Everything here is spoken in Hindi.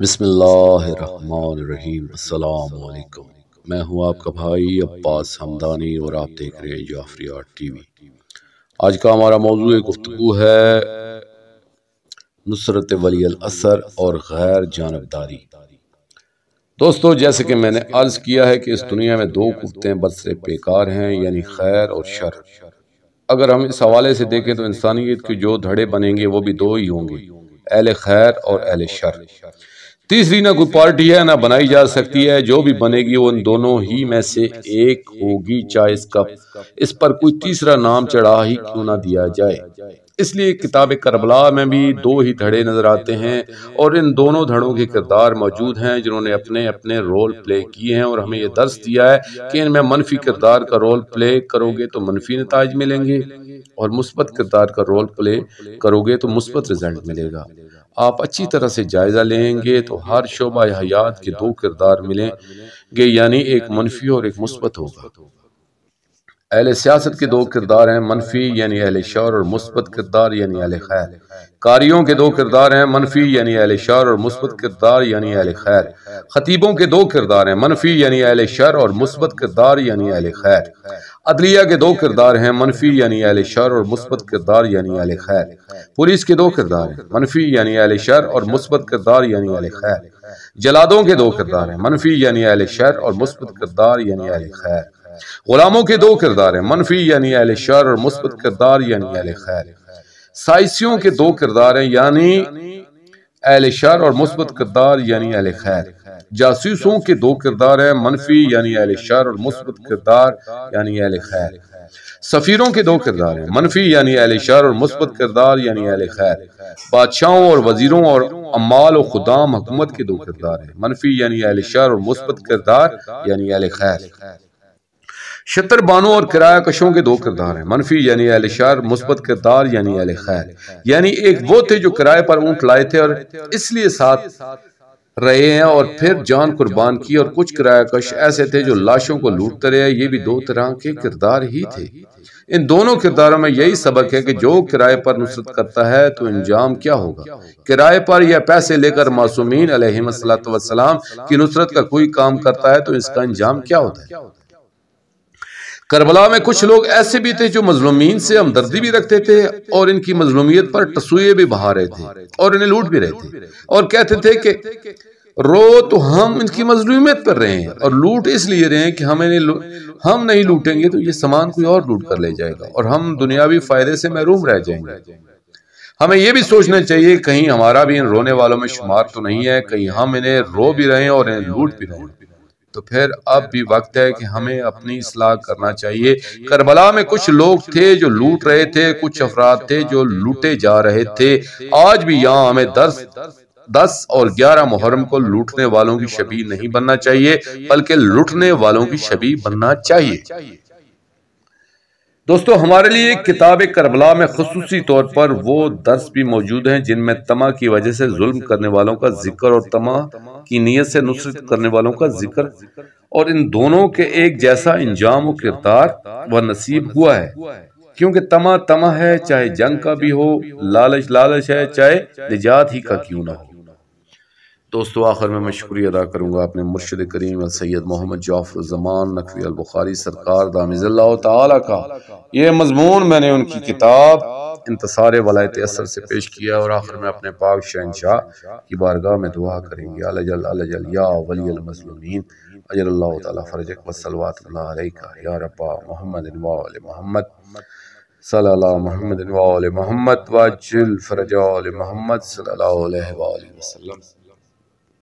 बसमिलकुम मैं हूं आपका भाई अब्बास हमदानी और आप देख रहे हैं जाफरी आर्ट टीवी आज का हमारा मौजू गुफ्तु है नुसरत वली असर और गैर जानबदारी दोस्तों जैसे कि मैंने अर्ज किया है कि इस दुनिया में दो कुत्ते बरसरे बेकार हैं यानी खैर और शर अगर हम इस हवाले से देखें तो इंसानियत के जो धड़े बनेंगे वो भी दो ही होंगे अहल खैर और अहल शर तीसरी ना कोई पार्टी है ना बनाई जा सकती है जो भी बनेगी वो इन दोनों ही में से एक होगी चाहे इसका इस पर कोई तीसरा नाम चढ़ा ही क्यों ना दिया जाए इसलिए किताब करबला में भी दो ही धड़े नजर आते हैं और इन दोनों धड़ों के किरदार मौजूद हैं जिन्होंने अपने अपने रोल प्ले किए हैं और हमें यह दर्ज दिया है कि इनमें मनफी किरदार का रोल प्ले करोगे तो मनफी नतज मिलेंगे और मुस्बत किरदार का रोल प्ले करोगे तो मुस्बत रिजल्ट मिलेगा आप अच्छी तरह से जायज़ा लेंगे तो हर शोबा हयात के दो किरदार मिलेंगे यानी एक मनफी और एक मुस्बत होगा अहल सियासत के दो किरदार हैं मनफी यानी अहल शौर और मुस्बत किरदार यानी अहल खैर कारियों के दो किरदार हैं मनफी यानी अहल शौर और मुस्बत किरदार यानी अहल खैर खतीबों के दो किरदार हैं मनफी यानी अहल शर और मुस्बत किरदार यानी अहल खैर अदलिया के दो किरदार हैं मनफी यानी अहल शर और मुस्बत किरदार यानी अहल खैर पुलिस के दो किरदार हैं मनफी यानी अहल शर और मुस्बत किरदार यानी अहल खैर जलादों के दो किरदार हैं मनफी यानी अहल शर और मुस्बत किरदार यानी अहल खैर गुलामों के दो किरदार हैं मनफी यानी अहल शर और मुस्बत किरदार यानी अहल खैर साइसियों के दो किरदार हैं यानी अहल शर और मुस्बत किरदार यानी अहल खैर जासूसों के दो किरदार हैं मनफी यानी अहल शर और मुस्बत किरदार यानी अहल खैर सफ़ीरों के दो किरदार हैं मनफी यानी अहल शर और मुस्बत किरदार यानी अहल खैर बादशाहों और वजीरों और अमाल और खुदाम हुकूमत के दो किरदार हैं मनफी यानी अहल शर और मुस्बत किरदार यानी अहल खैर शतर बानों और किराया कशों के दो किरदार हैं मनफी यानी अहल शर मुस्बत किरदार यानी अहल खैर यानी एक वो थे जो किराए पर ऊँट लाए थे और इसलिए साथ रहे हैं और फिर जान कुर्बान की और कुछ किराया कश ऐसे थे जो लाशों को लूटते रहे ये भी दो तरह के किरदार ही थे इन दोनों किरदारों में यही सबक है कि जो किराए पर नुसरत करता है तो इंजाम क्या होगा किराए पर या पैसे लेकर मासूमीन अलहमसलाम की नुसरत का कोई काम करता है तो इसका इंजाम क्या होता है करबला में कुछ लोग ऐसे भी थे जो मजलूमीन से हमदर्दी भी रखते थे और इनकी मजलूमियत पर टसुए भी बहा रहे थे और इन्हें लूट भी रहे थे और कहते थे कि रो तो हम इनकी मजलूमियत पर रहे हैं और लूट इसलिए रहे हैं कि हम इन्हें हम नहीं लूटेंगे तो ये सामान कोई और लूट कर ले जाएगा और हम दुनियावी फायदे से महरूम रह जाएंगे हमें यह भी सोचना चाहिए कहीं हमारा भी इन रोने वालों में शुमार तो नहीं है कहीं हम इन्हें रो भी रहे और इन्हें लूट भी रहे हैं तो फिर अब भी वक्त है कि हमें अपनी असलाह करना चाहिए करबला में कुछ लोग थे जो लूट रहे थे कुछ अफराद थे जो लूटे जा रहे थे आज भी यहाँ हमें दस दस और ग्यारह मुहर्रम को लूटने वालों की छबी नहीं बनना चाहिए बल्कि लूटने वालों की छबी बनना चाहिए दोस्तों हमारे लिए किताब करबला में खसूसी तौर पर वो दर्स भी मौजूद हैं जिनमें तमा की वजह से जुल्म करने वालों का जिक्र और तमा की नीयत से नुसरत करने वालों का जिक्र और इन दोनों के एक जैसा इंजाम और किरदार व नसीब हुआ है क्योंकि तमा तमा है चाहे जंग का भी हो लालच लालच है चाहे निजात ही का क्यों ना हो दोस्तों आखिर में मैं शुक्रिया अदा करूँगा अपने मुर्शद करीम सैद मोहम्मद जाफर जमान नकवी अलबुखारी सरकार दामिज़ल्ला ताला का ये मजमून मैंने उनकी किताब इंतसार वलायत असर से पेश किया और आखिर में अपने पाक शहनशाह की बारगाह में दुआ करेंगे अलजल अलजल या वली मजलूमिन अजर अल्लाह ताला फरजक वसलवात का या रब्बा मोहम्मद वाल मोहम्मद सल्ला मोहम्मद वाल मोहम्मद वाजिल फरजा मोहम्मद सल्लल्लाहु अलैहि